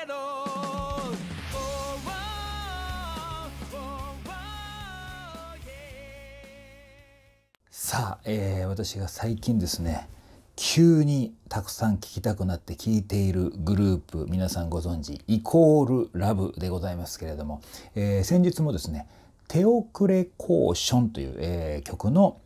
けど、さあ、えー、私が最近ですね急にたくさん聴きたくなって聴いているグループ皆さんご存知イコールラブでございますけれども、えー、先日もですね「手遅れコーション」という、えー、曲の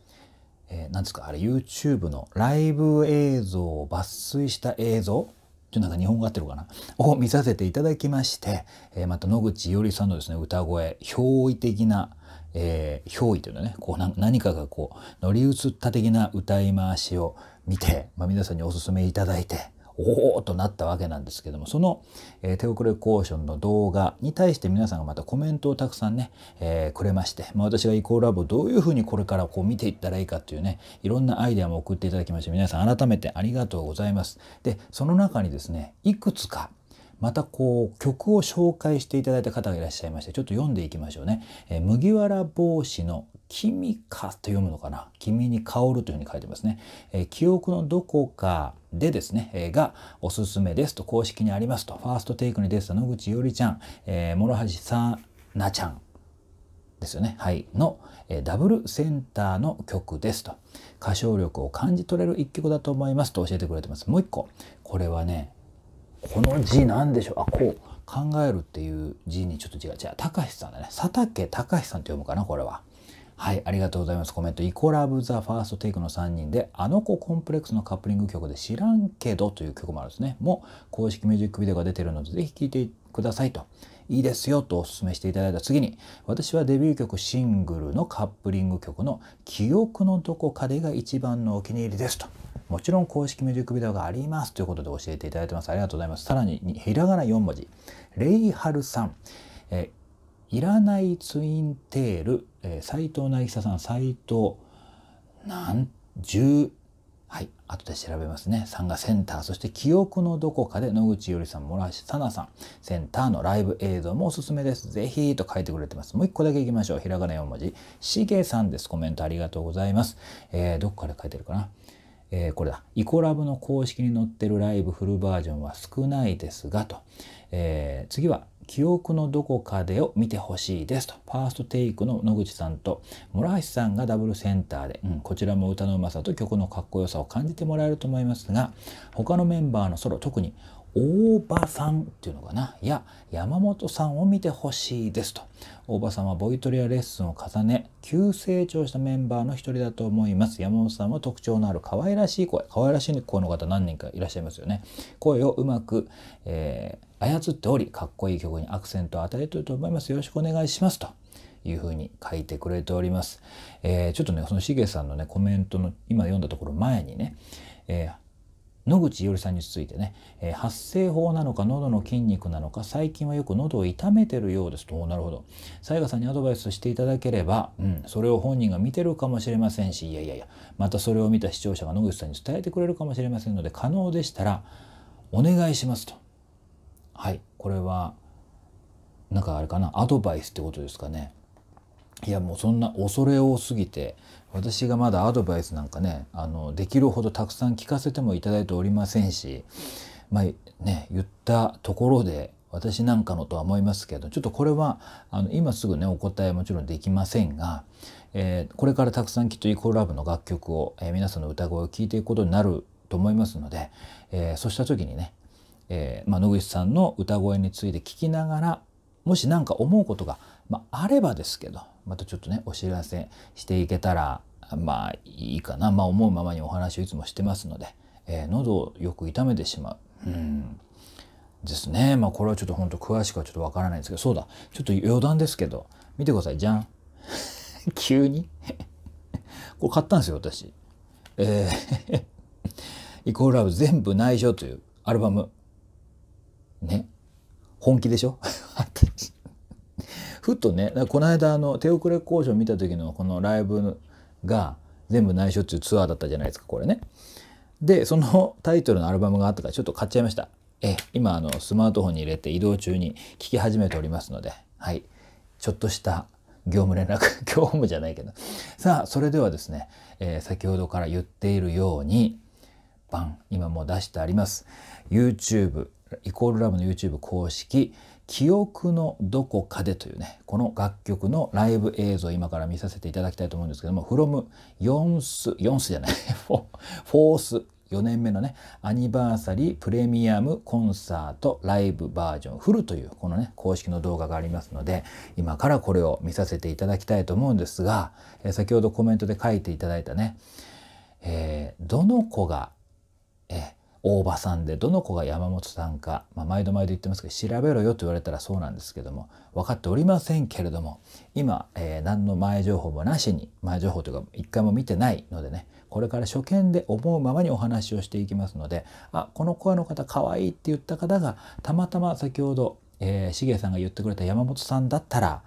何、えー、ですかあれ YouTube のライブ映像を抜粋した映像ちょっとなんか日本語合ってるかな を見させていただきまして、えー、また野口伊織さんのですね歌声憑依的な、えー、憑依というのねこう何かがこう乗り移った的な歌い回しを見て、まあ、皆さんにおすすめいただいて。おおとなったわけなんですけどもその、えー、手遅れコーションの動画に対して皆さんがまたコメントをたくさんね、えー、くれまして、まあ、私がイコールラボをどういうふうにこれからこう見ていったらいいかっていうねいろんなアイデアも送っていただきまして皆さん改めてありがとうございます。でその中にですねいくつかまたこう曲を紹介していただいた方がいらっしゃいましてちょっと読んでいきましょうね。えー、麦わら帽子の君かと読むのかな君に香るというふうに書いてますね。えー、記憶のどこかでですね、えー、がおすすめですと公式にありますとファーストテイクに出てた野口よりちゃん、えー、諸橋さなちゃんですよね。はい。の、えダブルセンターの曲ですと。歌唱力を感じ取れる一曲だと思いますと教えてくれてます。もう一個。これはね、この字なんでしょうあこう考えるっていう字にちょっと違うじゃあ高橋さんだね佐竹高橋さんって読むかなこれははいありがとうございますコメント「イコラブ・ザ・ファースト・テイク」の3人で「あの子コンプレックス」のカップリング曲で「知らんけど」という曲もあるんですねもう公式ミュージックビデオが出てるので是非聴いてくださいといいですよとお勧めしていただいた次に私はデビュー曲シングルのカップリング曲の「記憶のどこかで」が一番のお気に入りですともちろん公式ミュージックビデオがありますということで教えていただいてます。ありがとうございます。さらに、ひらがな4文字。レイハルさん。えいらないツインテール、えー、藤なぎささん、斎藤、なん、1はい、後で調べますね。さんがセンター、そして記憶のどこかで野口よりさん、らしさなさん、センターのライブ映像もおすすめです。ぜひと書いてくれてます。もう一個だけいきましょう。ひらがな4文字。しげさんです。コメントありがとうございます。えー、どこから書いてるかな。えー、これだ、イコラブの公式に載ってるライブフルバージョンは少ないですが、と。えー、次は、記憶のどこかでを見てほしいですと。ファーストテイクの野口さんと村橋さんがダブルセンターで、うん、こちらも歌のうまさと曲のかっこよさを感じてもらえると思いますが、他のメンバーのソロ、特に大場さんっていうのかないや山本さんを見てほしいですと大場さんはボイトレやレッスンを重ね急成長したメンバーの一人だと思います山本さんは特徴のある可愛らしい声可愛らしい声の方何人かいらっしゃいますよね声をうまく、えー、操っておりかっこいい曲にアクセントを与えてると思いますよろしくお願いしますというふうに書いてくれております、えー、ちょっとねそのしげさんのねコメントの今読んだところ前にね、えー野口伊織さんについてね、えー、発声法なのか喉の筋肉なのか最近はよく喉を痛めてるようですとなるほど雑賀さんにアドバイスしていただければ、うん、それを本人が見てるかもしれませんしいやいやいやまたそれを見た視聴者が野口さんに伝えてくれるかもしれませんので可能でしたらお願いしますとはいこれはなんかあれかなアドバイスってことですかねいやもうそんな恐れ多すぎて私がまだアドバイスなんかねあのできるほどたくさん聞かせてもいただいておりませんしまあね言ったところで私なんかのとは思いますけどちょっとこれはあの今すぐねお答えもちろんできませんが、えー、これからたくさんきっとイコールラブの楽曲を、えー、皆さんの歌声を聴いていくことになると思いますので、えー、そうした時にね、えまあ、野口さんの歌声について聞きながらもし何か思うことが、まあ、あればですけどまたちょっとねお知らせしていけたらまあいいかな、まあ、思うままにお話をいつもしてますので、えー、喉をよく痛めてしまう。うんですね。まあこれはちょっとほんと詳しくはちょっとわからないんですけど、そうだ、ちょっと余談ですけど、見てください、じゃん。急に これ買ったんですよ、私。えー イコールラブ全部内緒というアルバム。ね。本気でしょ私。ふっとねこの間あの手遅れ交渉見た時のこのライブが全部内緒っていうツアーだったじゃないですかこれね。でそのタイトルのアルバムがあったからちょっと買っちゃいました。え今あのスマートフォンに入れて移動中に聴き始めておりますので、はい、ちょっとした業務連絡 業務じゃないけどさあそれではですね、えー、先ほどから言っているようにバン今もう出してあります YouTube イコールラブの YouTube 公式記憶のどこかでというね、この楽曲のライブ映像を今から見させていただきたいと思うんですけども、from 4ス、4スじゃない、フォース。4年目のね、アニバーサリープレミアムコンサートライブバージョンフルというこのね、公式の動画がありますので、今からこれを見させていただきたいと思うんですが、先ほどコメントで書いていただいたね、えー、どの子が、えー大場さんでどの子が山本さんか、まあ、毎度毎度言ってますけど調べろよと言われたらそうなんですけども分かっておりませんけれども今、えー、何の前情報もなしに前情報というか一回も見てないのでねこれから初見で思うままにお話をしていきますのであこの声の方かわいいって言った方がたまたま先ほどえし、ー、げさんが言ってくれた山本さんだったら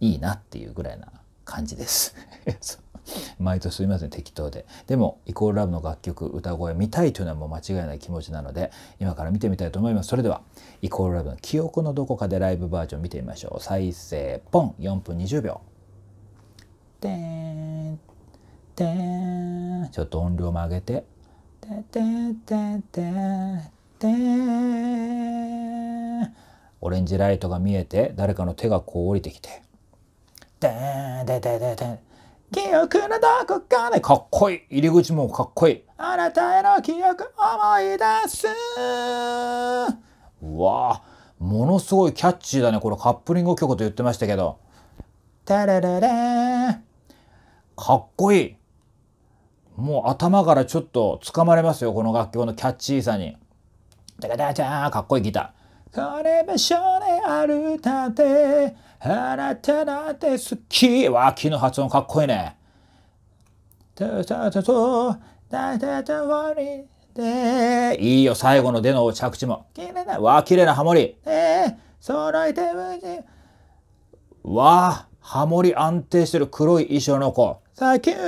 いいなっていうぐらいな感じです。毎年すみません適当ででもイコールラブの楽曲歌声見たいというのはもう間違いない気持ちなので今から見てみたいと思いますそれではイコールラブの記憶のどこかでライブバージョン見てみましょう再生ポン4分20秒でちょっと音量も上げててんてんててオレンジライトが見えて誰かの手がこう降りてきて「てんてんててて記憶のどこかでかっこいい入り口もかっこいいあなたへの記憶思い出すわあものすごいキャッチーだねこれカップリング曲と言ってましたけどタラララかっこいいもう頭からちょっとつかまれますよこの楽曲のキャッチーさにダカダチャーかっこいいギターこれ場所であるたてあなたなんて好き。わあ、木の発音かっこいいね。いいよ、最後のでの着地も。綺麗な、わあ、綺麗なハモリ。え揃えてわあ、ハモリ安定してる黒い衣装の子。サキュー、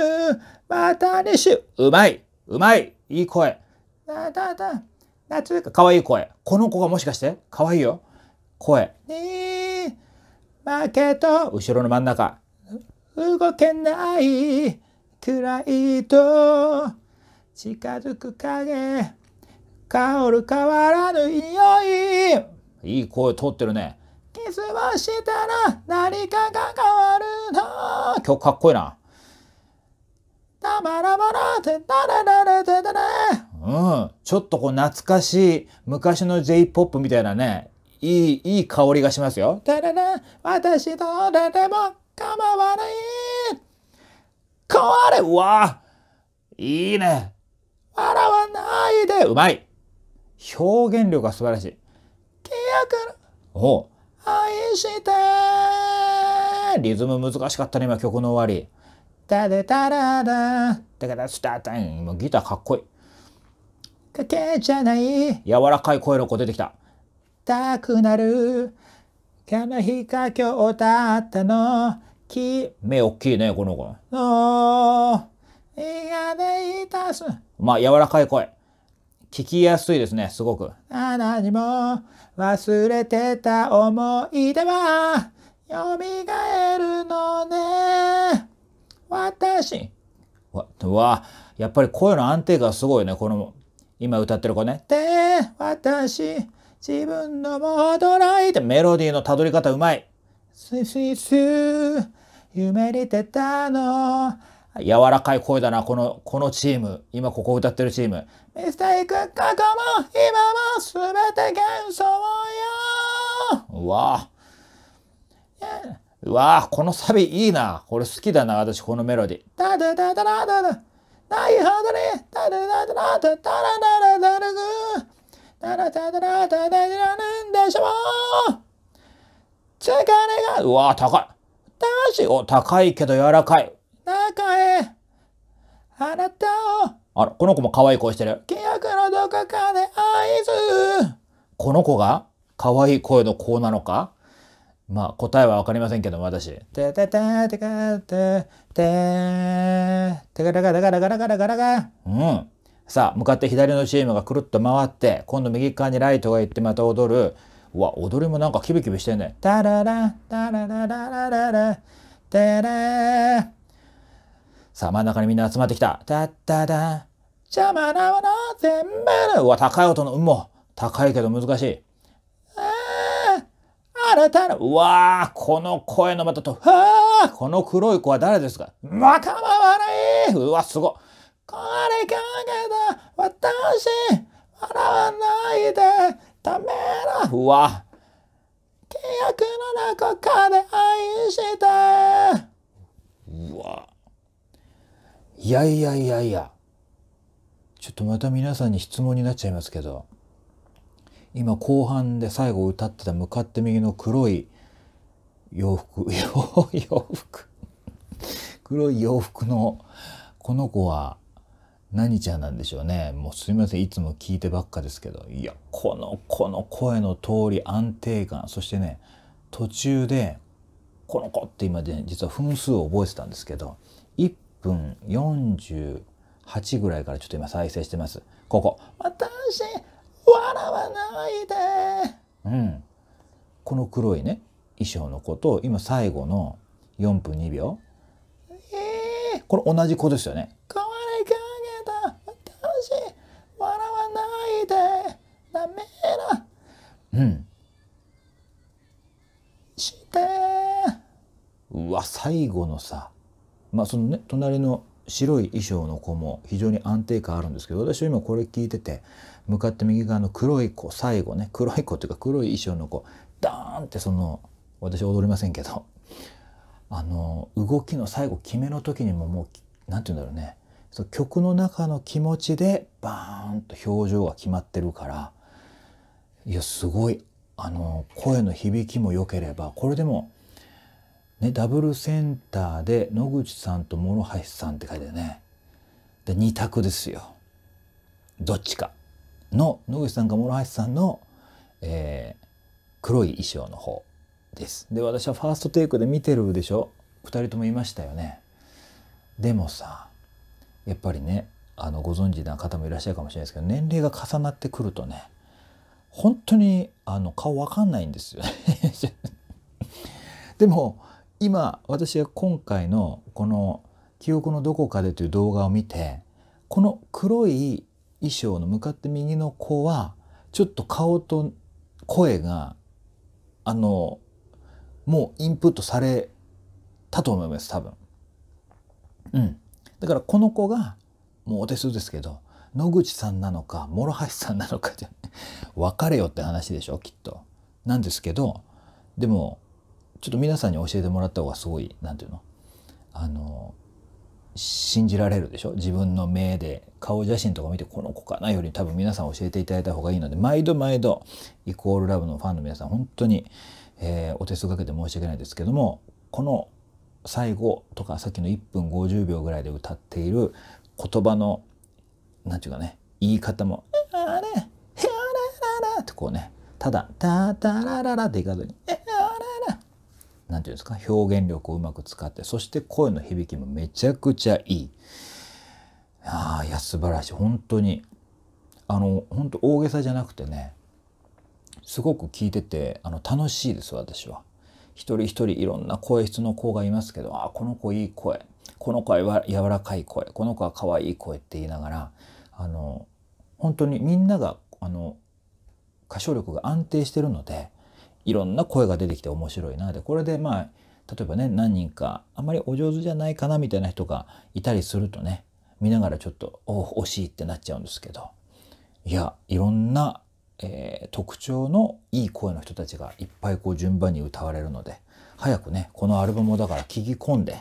またにしうまい、うまい、いい声。だか、かわいい声。この子がもしかして、かわいいよ。声。負けと、後ろの真ん中動けない暗いと近づく影香る変わらぬ匂いいい声通ってるねキスをしたら何かが変わるの今日かっこいいなたまらまらてたららてたら。うんちょっとこう懐かしい昔の J-POP みたいなねいい、いい香りがしますよ。だらら、私と誰でも構わない。これは、いいね。笑わないで。うまい。表現力が素晴らしい。気やかお愛してリズム難しかったね、今曲の終わり。だでたらだ。だからスタートン。もうギターかっこいい。かけじゃない。柔らかい声の子出てきた。たくなる。今日の日か今日だったの。き、目大きいね、この子。の、いがでいたす。まあ、柔らかい声。聞きやすいですね、すごく。あ何も忘れてた思い出は、蘇るのね。私。わ、わ、やっぱり声の安定感すごいね、この、今歌ってる子ね。で、私。自分のも驚いてメロディーのたどり方うまい。スススー、夢に出たの。柔らかい声だな、この、このチーム。今ここ歌ってるチーム。ミステイク、過去も、今も、すべて幻想よ。うわぁ。うわぁ、このサビいいな。これ好きだな、私、このメロディ。ダダタダラダダ。ないほどに、ダダダダダダダダダダダダダタラタタラタタラなんでしょう疲れが、うわ高い。高し、お、高いけど柔らかい。高い。あなたを。あら、この子も可愛い声してる。記憶のどこかで合図。この子が可愛い声の子なのかまあ、答えはわかりませんけど私。ててててかて、て、てかてかてかてかてかてか。うん。さあ、向かって左のチームがくるっと回って、今度右側にライトが行ってまた踊る。うわ、踊りもなんかキビキビしてんね。タララ、タララララララ、タラさあ、真ん中にみんな集まってきた。タッタダ、ジャマラワラ、全部うわ、高い音の、うん、もう、高いけど難しい。ああ、あらたら、うわあこの声のまたと、はあ、この黒い子は誰ですかまたまわないうわ、すごっ。これかけた私、笑わないで、ためらうわ。記憶の中かで愛して。うわ。いやいやいやいや。ちょっとまた皆さんに質問になっちゃいますけど、今後半で最後歌ってた向かって右の黒い洋服、洋服、黒い洋服のこの子は何ちゃんなんでしょうね。もうすみません。いつも聞いてばっかですけど。いや、この、この声の通り安定感。そしてね、途中で、この子って今で、ね、実は分数を覚えてたんですけど、1分48ぐらいからちょっと今再生してます。ここ。私、笑わないでうん。この黒いね、衣装の子と、今最後の4分2秒。えー、これ同じ子ですよね。こうんしてうわ最後のさまあそのね隣の白い衣装の子も非常に安定感あるんですけど私は今これ聞いてて向かって右側の黒い子最後ね黒い子っていうか黒い衣装の子ダーンってその私踊りませんけどあの動きの最後決めの時にももう何て言うんだろうねその曲の中の気持ちでバーンと表情が決まってるからいやすごいあの声の響きも良ければこれでも、ね、ダブルセンターで野口さんと諸橋さんって書いてねで2択ですよどっちかの野口さんか諸橋さんの、えー、黒い衣装の方ですで私はファーストテイクで見てるでしょ2人ともいましたよねでもさやっぱりねあのご存知な方もいらっしゃるかもしれないですけど年齢が重なってくるとね本当にあの顔わかんないんですよ でも今私が今回のこの「記憶のどこかで」という動画を見てこの黒い衣装の向かって右の子はちょっと顔と声があのもうインプットされたと思います多分。うん、だからこの子がもうお手数ですけど野口さんなのか諸橋さんなのかじゃ別れよって話でしょきっと。なんですけどでもちょっと皆さんに教えてもらった方がすごい何て言うのあの信じられるでしょ自分の目で顔写真とか見てこの子かなより多分皆さん教えていただいた方がいいので毎度毎度イコールラブのファンの皆さん本当に、えー、お手数かけて申し訳ないですけどもこの最後とかさっきの1分50秒ぐらいで歌っている言葉のんて言うかね言い方も「あれへあらら」てこうねただ「たたららら」っていかずに「えあらら」んていうんですか表現力をうまく使ってそして声の響きもめちゃくちゃいい。あいや素晴らしい本当にあの本当大げさじゃなくてねすごく聞いててあの楽しいです私は。一人一人いろんな声質の子がいますけどあこの子いい声この子は柔らかい声この子は可愛い声って言いながらあの本当にみんながあの歌唱力が安定してるのでいろんな声が出てきて面白いなでこれでまあ例えばね何人かあんまりお上手じゃないかなみたいな人がいたりするとね見ながらちょっと「お惜しい」ってなっちゃうんですけどいやいろんな、えー、特徴のいい声の人たちがいっぱいこう順番に歌われるので早くねこのアルバムをだから聴き込んで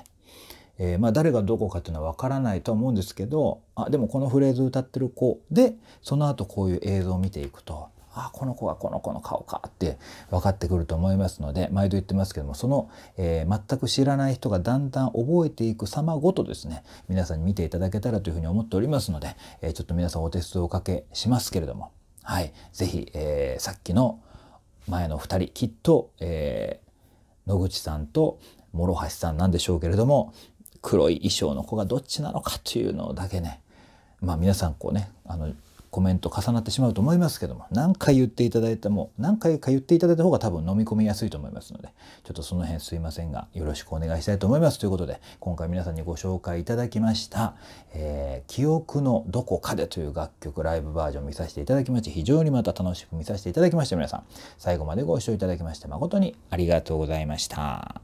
えー、まあ誰がどこかっていうのは分からないとは思うんですけどあでもこのフレーズ歌ってる子でその後こういう映像を見ていくとあこの子はこの子の顔かって分かってくると思いますので毎度言ってますけどもその、えー、全く知らない人がだんだん覚えていく様ごとですね皆さんに見ていただけたらというふうに思っておりますので、えー、ちょっと皆さんお手数をおかけしますけれどもはい是非、えー、さっきの前の2人きっと、え野口さんと諸橋さんなんでしょうけれども黒い衣装の子がどっちなのかというのだけねまあ皆さんこうねあのコメント重なってしまうと思いますけども何回言っていただいても何回か言っていただいた方が多分飲み込みやすいと思いますのでちょっとその辺すいませんがよろしくお願いしたいと思いますということで今回皆さんにご紹介いただきました「えー、記憶のどこかで」という楽曲ライブバージョン見させていただきまして非常にまた楽しく見させていただきました皆さん最後までご視聴いただきまして誠にありがとうございました。